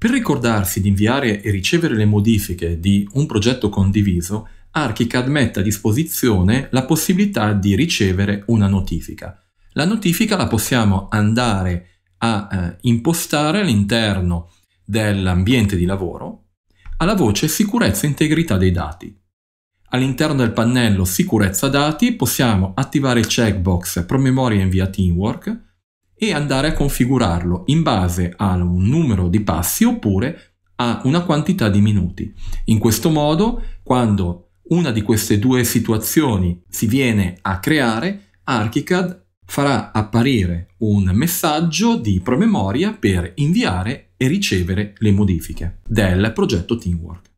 Per ricordarsi di inviare e ricevere le modifiche di un progetto condiviso, ArchiCAD mette a disposizione la possibilità di ricevere una notifica. La notifica la possiamo andare a eh, impostare all'interno dell'ambiente di lavoro alla voce sicurezza e integrità dei dati. All'interno del pannello sicurezza dati possiamo attivare il checkbox promemoria invia teamwork e andare a configurarlo in base a un numero di passi oppure a una quantità di minuti. In questo modo, quando una di queste due situazioni si viene a creare, ArchiCAD farà apparire un messaggio di promemoria per inviare e ricevere le modifiche del progetto Teamwork.